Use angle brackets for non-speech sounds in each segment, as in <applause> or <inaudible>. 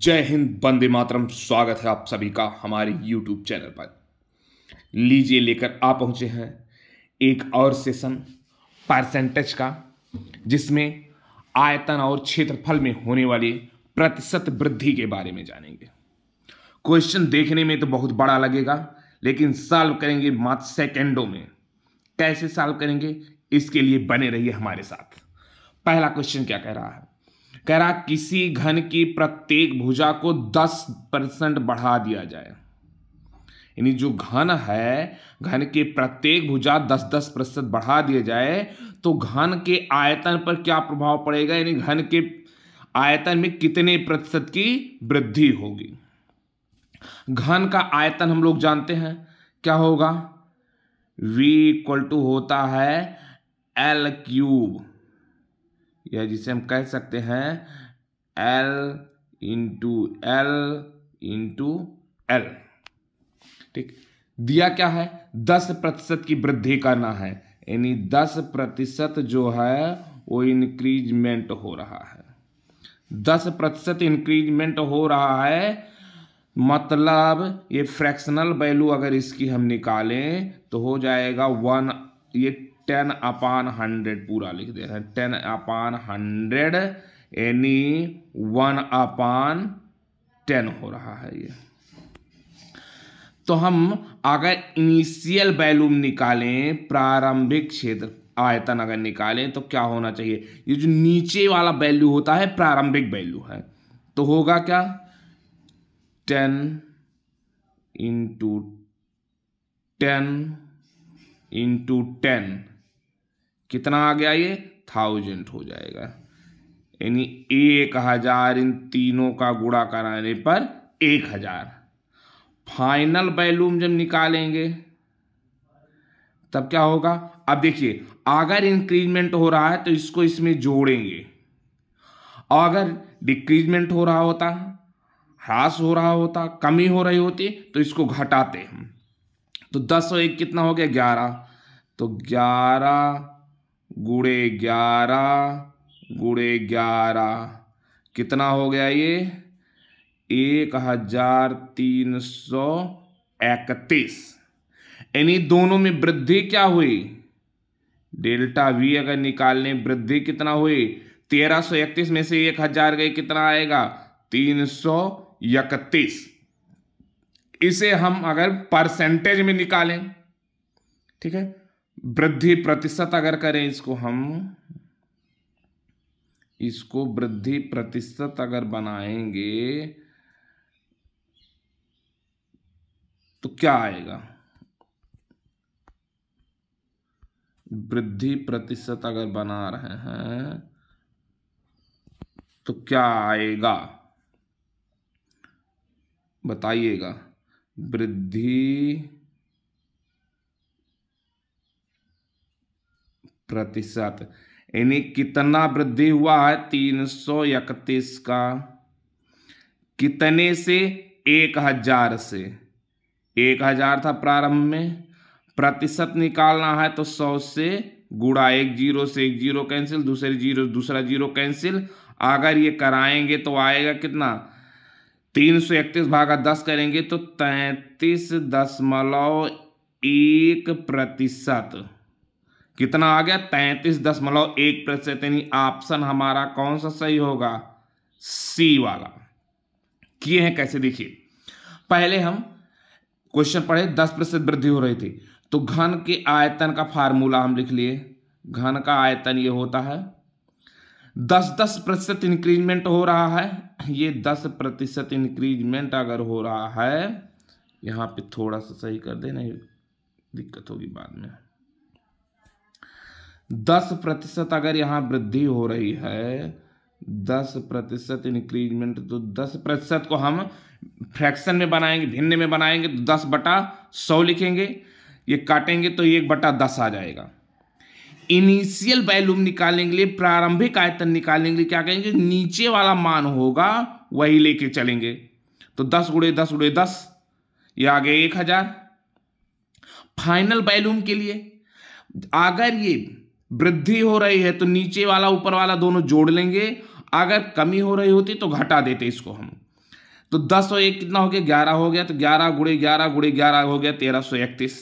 जय हिंद बंदे मातरम स्वागत है आप सभी का हमारे YouTube चैनल पर लीजिए लेकर आ पहुंचे हैं एक और सेशन परसेंटेज का जिसमें आयतन और क्षेत्रफल में होने वाली प्रतिशत वृद्धि के बारे में जानेंगे क्वेश्चन देखने में तो बहुत बड़ा लगेगा लेकिन सॉल्व करेंगे मात्र सेकेंडों में कैसे सॉल्व करेंगे इसके लिए बने रहिए हमारे साथ पहला क्वेश्चन क्या कह रहा है कह रहा किसी घन की प्रत्येक भुजा को 10 परसेंट बढ़ा दिया जाए यानी जो घन है घन के प्रत्येक भुजा 10-10 प्रतिशत बढ़ा दिया जाए तो घन के आयतन पर क्या प्रभाव पड़ेगा यानी घन के आयतन में कितने प्रतिशत की वृद्धि होगी घन का आयतन हम लोग जानते हैं क्या होगा v इक्वल टू होता है एल क्यूब या जिसे हम कह सकते हैं L into L into L ठीक दिया क्या है दस प्रतिशत की वृद्धि करना है यानी दस प्रतिशत जो है वो इंक्रीजमेंट हो रहा है दस प्रतिशत इंक्रीजमेंट हो रहा है मतलब ये फ्रैक्शनल वैल्यू अगर इसकी हम निकालें तो हो जाएगा वन ये टेन अपान हंड्रेड पूरा लिख दे रहे हैं टेन अपान हंड्रेड यानी वन अपान टेन हो रहा है ये तो हम अगर इनिशियल वैल्यू निकालें प्रारंभिक क्षेत्र आयतन अगर निकालें तो क्या होना चाहिए ये जो नीचे वाला वैल्यू होता है प्रारंभिक वैल्यू है तो होगा क्या ten into ten into ten कितना आ गया ये थाउजेंड हो जाएगा यानी एक हजार इन तीनों का गुड़ा कराने पर एक हजार फाइनल बैलूम जब निकालेंगे तब क्या होगा अब देखिए अगर इंक्रीजमेंट हो रहा है तो इसको इसमें जोड़ेंगे और अगर डिक्रीजमेंट हो रहा होता ह्रास हो रहा होता कमी हो रही होती तो इसको घटाते हम तो दस और एक कितना हो गया ग्यारह तो ग्यारह गुड़े ग्यारह गुड़े ग्यारह कितना हो गया ये एक हजार तीन सौ इकतीस यानी दोनों में वृद्धि क्या हुई डेल्टा वी अगर निकालने वृद्धि कितना हुई तेरह सौ इकतीस में से एक हजार गए कितना आएगा तीन सौ इकतीस इसे हम अगर परसेंटेज में निकालें ठीक है वृद्धि प्रतिशत अगर करें इसको हम इसको वृद्धि प्रतिशत अगर बनाएंगे तो क्या आएगा वृद्धि प्रतिशत अगर बना रहे हैं तो क्या आएगा बताइएगा वृद्धि प्रतिशत यानी कितना वृद्धि हुआ है तीन सौ इकतीस का कितने से एक हजार से एक हजार था प्रारंभ में प्रतिशत निकालना है तो सौ से गुड़ा एक जीरो से एक जीरो कैंसिल दूसरे जीरो दूसरा जीरो कैंसिल अगर ये कराएंगे तो आएगा कितना तीन सौ इकतीस भागा दस करेंगे तो तैतीस दशमलव एक प्रतिशत कितना आ गया तैंतीस दशमलव एक प्रतिशत यानी ऑप्शन हमारा कौन सा सही होगा सी वाला किए हैं कैसे देखिए पहले हम क्वेश्चन पढ़े दस प्रतिशत वृद्धि हो रही थी तो घन के आयतन का फार्मूला हम लिख लिए घन का आयतन ये होता है दस दस प्रतिशत इंक्रीजमेंट हो रहा है ये दस प्रतिशत इंक्रीजमेंट अगर हो रहा है यहाँ पे थोड़ा सा सही कर दे नहीं दिक्कत होगी बाद में दस प्रतिशत अगर यहाँ वृद्धि हो रही है दस प्रतिशत इंक्रीजमेंट तो दस प्रतिशत को हम फ्रैक्शन में बनाएंगे भिन्न में बनाएंगे तो दस बटा सौ लिखेंगे ये काटेंगे तो एक बटा दस आ जाएगा इनिशियल वैल्यूम निकालने के लिए प्रारंभिक आयतन निकालने के लिए क्या कहेंगे नीचे वाला मान होगा वही लेके चलेंगे तो दस गुड़े दस गुड़े दस ये आ एक हजार फाइनल वैल्यूम के लिए अगर ये वृद्धि हो रही है तो नीचे वाला ऊपर वाला दोनों जोड़ लेंगे अगर कमी हो रही होती तो घटा देते इसको हम तो दस और एक कितना हो गया ग्यारह हो गया तो ग्यारह गुड़े ग्यारह गुड़े ग्यारह हो गया तेरह सौ इकतीस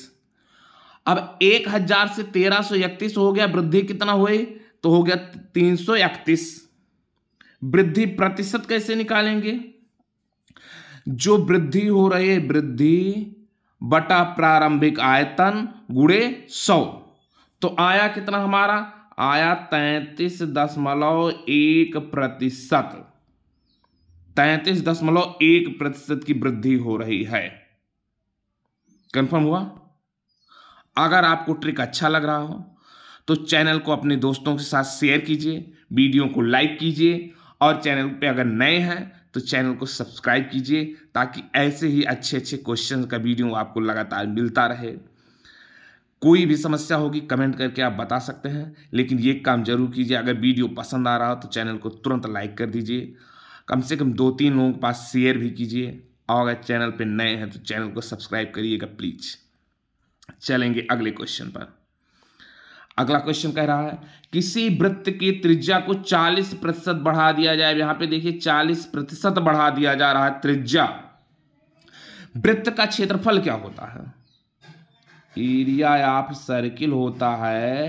अब एक हजार से तेरह सौ इकतीस हो गया वृद्धि कितना हुई तो हो गया तीन सौ इकतीस वृद्धि प्रतिशत कैसे निकालेंगे जो वृद्धि हो रही है वृद्धि बटा प्रारंभिक आयतन गुड़े सौ तो आया कितना हमारा आया तैंतीस दशमलव एक प्रतिशत तैतीस दशमलव एक प्रतिशत की वृद्धि हो रही है कंफर्म हुआ अगर आपको ट्रिक अच्छा लग रहा हो तो चैनल को अपने दोस्तों के साथ शेयर कीजिए वीडियो को लाइक कीजिए और चैनल पे अगर नए हैं तो चैनल को सब्सक्राइब कीजिए ताकि ऐसे ही अच्छे अच्छे क्वेश्चन का वीडियो आपको लगातार मिलता रहे कोई भी समस्या होगी कमेंट करके आप बता सकते हैं लेकिन ये काम जरूर कीजिए अगर वीडियो पसंद आ रहा हो तो चैनल को तुरंत लाइक कर दीजिए कम से कम दो तीन लोगों के पास शेयर भी कीजिए और अगर चैनल पर नए हैं तो चैनल को सब्सक्राइब करिएगा प्लीज चलेंगे अगले क्वेश्चन पर अगला क्वेश्चन कह रहा है किसी वृत्त की त्रिज्या को 40 प्रतिशत बढ़ा दिया जाए यहाँ पे देखिए 40 प्रतिशत बढ़ा दिया जा रहा है त्रिज्या वृत्त का क्षेत्रफल क्या होता है एरिया ऑफ सर्किल होता है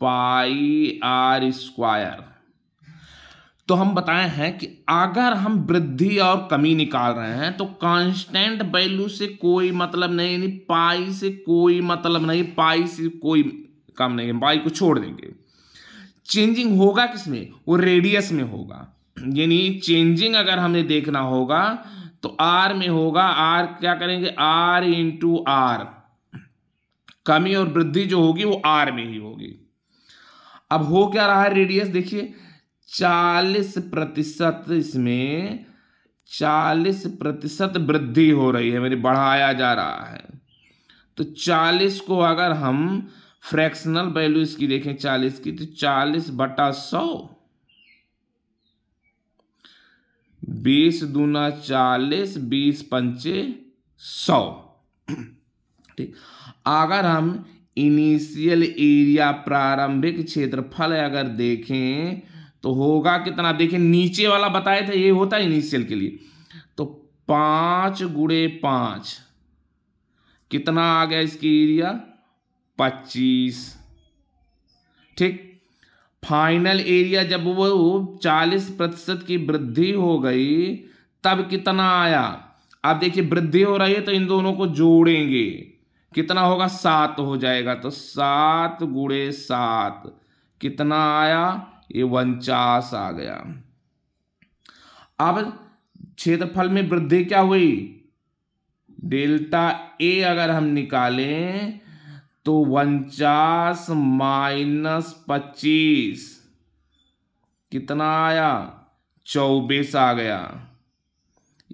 पाई आर स्क्वायर तो हम बताए हैं कि अगर हम वृद्धि और कमी निकाल रहे हैं तो कांस्टेंट वैल्यू से कोई मतलब नहीं यानी पाई से कोई मतलब नहीं पाई से कोई कम नहीं पाई को छोड़ देंगे चेंजिंग होगा किसमें वो रेडियस में होगा यानी चेंजिंग अगर हमें देखना होगा तो आर में होगा आर क्या करेंगे आर इंटू आर कमी और वृद्धि जो होगी वो आर में ही होगी अब हो क्या रहा है रेडियस देखिए चालीस प्रतिशत इसमें चालीस प्रतिशत वृद्धि हो रही है मेरी बढ़ाया जा रहा है तो चालीस को अगर हम फ्रैक्शनल वैल्यू इसकी देखें चालीस की तो चालीस बटा सौ बीस दूना चालीस बीस पंचे सौ ठीक अगर हम इनिशियल एरिया प्रारंभिक क्षेत्रफल अगर देखें तो होगा कितना देखिए नीचे वाला बताए थे ये होता है इनिशियल के लिए तो पांच गुड़े पांच कितना आ गया इसकी एरिया पच्चीस ठीक फाइनल एरिया जब वो चालीस प्रतिशत की वृद्धि हो गई तब कितना आया अब देखिए वृद्धि हो रही है तो इन दोनों को जोड़ेंगे कितना होगा सात हो जाएगा तो सात गुड़े सात कितना आया ये उनचास आ गया अब क्षेत्रफल में वृद्धि क्या हुई डेल्टा ए अगर हम निकालें तो उनचास माइनस पच्चीस कितना आया चौबीस आ गया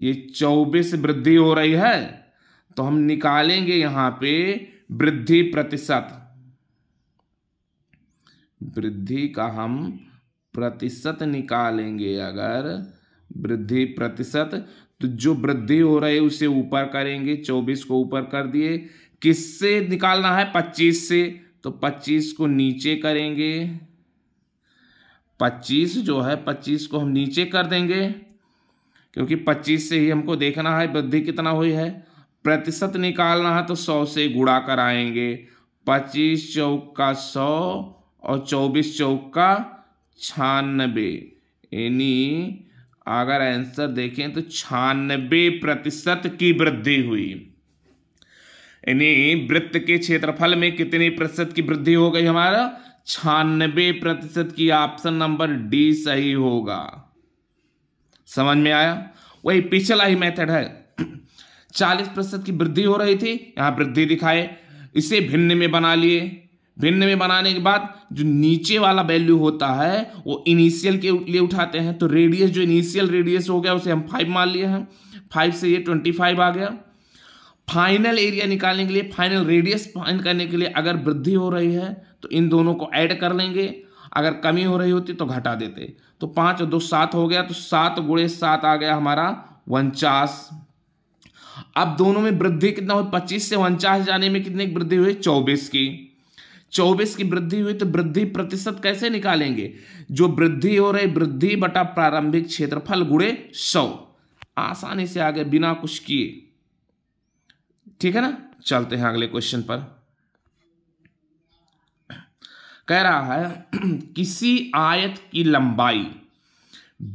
ये चौबीस वृद्धि हो रही है तो हम निकालेंगे यहां पे वृद्धि प्रतिशत वृद्धि का हम प्रतिशत निकालेंगे अगर वृद्धि प्रतिशत तो जो वृद्धि हो रही है उसे ऊपर करेंगे चौबीस को ऊपर कर दिए किससे निकालना है पच्चीस से तो पच्चीस को नीचे करेंगे पच्चीस जो है पच्चीस को हम नीचे कर देंगे क्योंकि पच्चीस से ही हमको देखना है वृद्धि कितना हुई है प्रतिशत निकालना है तो सौ से गुड़ा कराएंगे पच्चीस चौक का सौ और चौबीस चौक का छानबे यानी अगर आंसर देखें तो छानबे प्रतिशत की वृद्धि हुई यानी वृत्त के क्षेत्रफल में कितने प्रतिशत की वृद्धि हो गई हमारा छानबे प्रतिशत की ऑप्शन नंबर डी सही होगा समझ में आया वही पिछला ही मेथड है चालीस प्रतिशत की वृद्धि हो रही थी यहाँ वृद्धि दिखाए इसे भिन्न में बना लिए भिन्न में बनाने के बाद जो नीचे वाला वैल्यू होता है वो इनिशियल के लिए उठाते हैं तो रेडियस जो इनिशियल रेडियस हो गया उसे हम फाइव मान लिए हैं फाइव से ये ट्वेंटी फाइव आ गया फाइनल एरिया निकालने के लिए फाइनल रेडियस फाइन करने के लिए अगर वृद्धि हो रही है तो इन दोनों को ऐड कर लेंगे अगर कमी हो रही होती तो घटा देते तो पाँच और दो सात हो गया तो सात गुड़े सात आ गया हमारा उनचास अब दोनों में वृद्धि कितना हुई पच्चीस से उनचास जाने में कितने वृद्धि हुई चौबीस की चौबीस की वृद्धि हुई तो वृद्धि प्रतिशत कैसे निकालेंगे जो वृद्धि हो रही वृद्धि बटा प्रारंभिक क्षेत्रफल गुड़े सौ आसानी से आगे बिना कुछ किए ठीक है ना चलते हैं अगले क्वेश्चन पर कह रहा है <clears throat> किसी आयत की लंबाई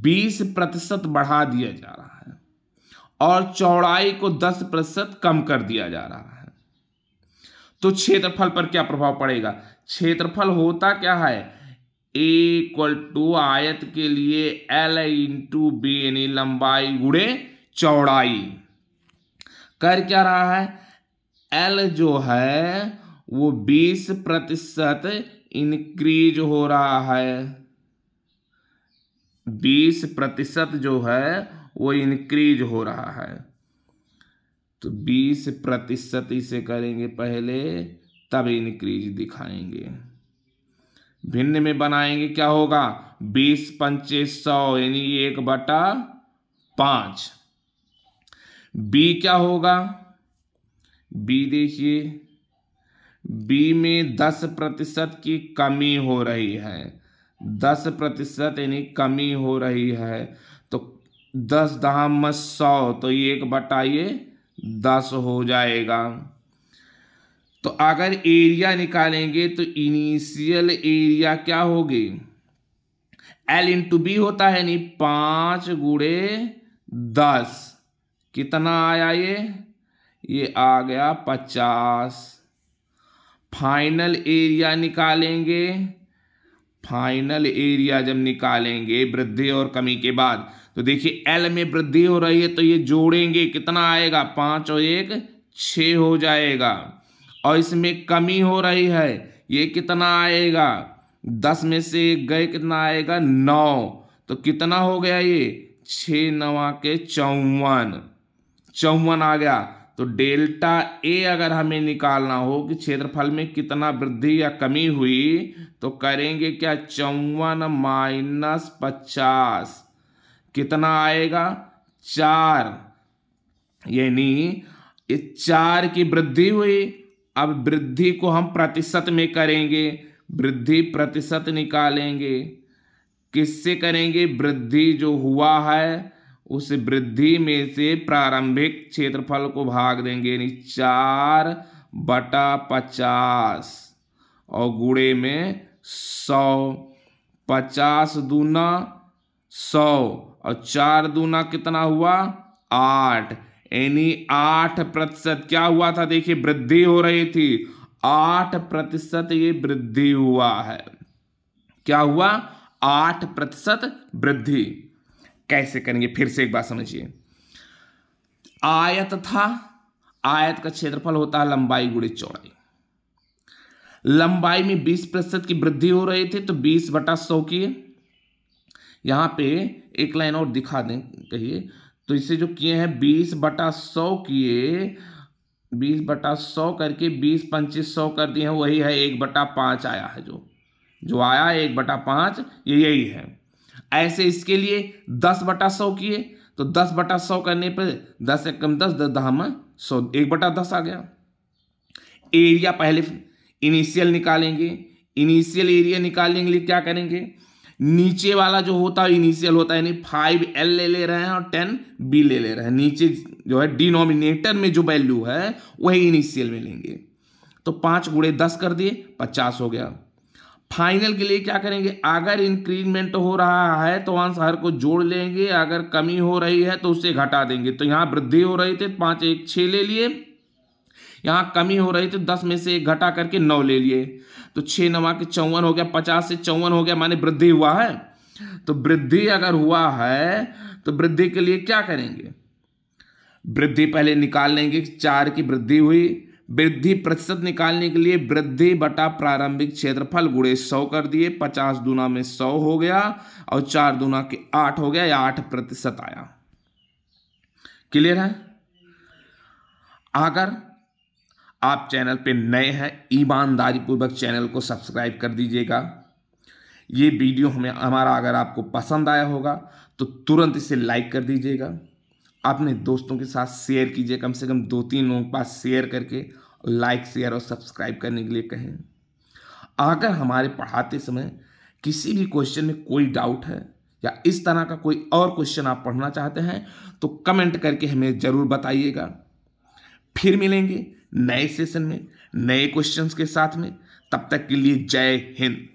बीस प्रतिशत बढ़ा दिया जा रहा और चौड़ाई को 10 प्रतिशत कम कर दिया जा रहा है तो क्षेत्रफल पर क्या प्रभाव पड़ेगा क्षेत्रफल होता क्या है एक्वल टू आयत के लिए एल इंटू बी यानी लंबाई गुड़े चौड़ाई कर क्या रहा है एल जो है वो बीस प्रतिशत इंक्रीज हो रहा है बीस प्रतिशत जो है वो इनक्रीज हो रहा है तो 20 प्रतिशत इसे करेंगे पहले तब इनक्रीज दिखाएंगे भिन्न में बनाएंगे क्या होगा बीस पंचे सौ यानी एक बटा पांच बी क्या होगा बी देखिए बी में दस प्रतिशत की कमी हो रही है दस प्रतिशत यानी कमी हो रही है दस दहाम सौ तो ये एक बटा ये दस हो जाएगा तो अगर एरिया निकालेंगे तो इनिशियल एरिया क्या होगी एल इंटू बी होता है नहीं पाँच गुड़े दस कितना आया ये ये आ गया पचास फाइनल एरिया निकालेंगे फाइनल एरिया जब निकालेंगे वृद्धि और कमी के बाद तो देखिए एल में वृद्धि हो रही है तो ये जोड़ेंगे कितना आएगा पाँच और एक छ हो जाएगा और इसमें कमी हो रही है ये कितना आएगा दस में से एक गए कितना आएगा नौ तो कितना हो गया ये छः नवा के चौवन चौवन आ गया तो डेल्टा ए अगर हमें निकालना हो कि क्षेत्रफल में कितना वृद्धि या कमी हुई तो करेंगे क्या चौवन माइनस पचास कितना आएगा चार यानी ये चार की वृद्धि हुई अब वृद्धि को हम प्रतिशत में करेंगे वृद्धि प्रतिशत निकालेंगे किससे करेंगे वृद्धि जो हुआ है उस वृद्धि में से प्रारंभिक क्षेत्रफल को भाग देंगे यानी चार बटा पचास और गुड़े में सौ पचास दूना सौ और चार दूना कितना हुआ आठ यानी आठ प्रतिशत क्या हुआ था देखिए वृद्धि हो रही थी आठ प्रतिशत ये वृद्धि हुआ है क्या हुआ आठ प्रतिशत वृद्धि कैसे करेंगे फिर से एक बार समझिए आयत था आयत का क्षेत्रफल होता है लंबाई गुड़े चौड़ाई लंबाई में 20 प्रतिशत की वृद्धि हो रही थी तो 20 बटा सौ की यहां पे एक लाइन और दिखा दें कहिए तो इसे जो किए हैं 20 बटा सौ किए 20 बटा सौ करके 20 पंचीस सौ कर दिए हैं वही है एक बटा पांच आया है जो जो आया एक बटा पांच ये यही है ऐसे इसके लिए दस बटा सौ किए तो दस बटा सौ करने पर दस एक कम दस दस दहामा सौ एक बटा दस आ गया एरिया पहले इनिशियल निकालेंगे इनिशियल एरिया निकालने के लिए क्या करेंगे नीचे वाला जो होता है इनिशियल होता है यानी फाइव एल ले ले रहे हैं और टेन बी ले ले रहे हैं नीचे जो है डिनोमिनेटर में जो वैल्यू है वही इनिशियल में लेंगे तो पांच गुड़े दस कर दिए पचास हो गया फाइनल के लिए क्या करेंगे अगर इंक्रीमेंट हो रहा है तो वहां हर को जोड़ लेंगे अगर कमी हो रही है तो उसे घटा देंगे तो यहाँ वृद्धि हो रही थी पाँच एक छः ले लिए यहाँ कमी हो रही थी दस में से एक घटा करके नौ ले लिए तो छः नवा के चौवन हो गया पचास से चौवन हो गया माने वृद्धि हुआ है तो वृद्धि अगर हुआ है तो वृद्धि के लिए क्या करेंगे वृद्धि पहले निकाल लेंगे चार की वृद्धि हुई वृद्धि प्रतिशत निकालने के लिए वृद्धि बटा प्रारंभिक क्षेत्रफल गुड़े सौ कर दिए पचास दुना में सौ हो गया और चार दुना के आठ हो गया या आठ प्रतिशत आया क्लियर है अगर आप चैनल पे नए हैं ईमानदारी पूर्वक चैनल को सब्सक्राइब कर दीजिएगा ये वीडियो हमें हमारा अगर आपको पसंद आया होगा तो तुरंत इसे लाइक कर दीजिएगा अपने दोस्तों के साथ शेयर कीजिए कम से कम दो तीन लोगों के पास शेयर करके लाइक शेयर और सब्सक्राइब करने के लिए कहें अगर हमारे पढ़ाते समय किसी भी क्वेश्चन में कोई डाउट है या इस तरह का कोई और क्वेश्चन आप पढ़ना चाहते हैं तो कमेंट करके हमें ज़रूर बताइएगा फिर मिलेंगे नए सेशन में नए क्वेश्चंस के साथ में तब तक के लिए जय हिंद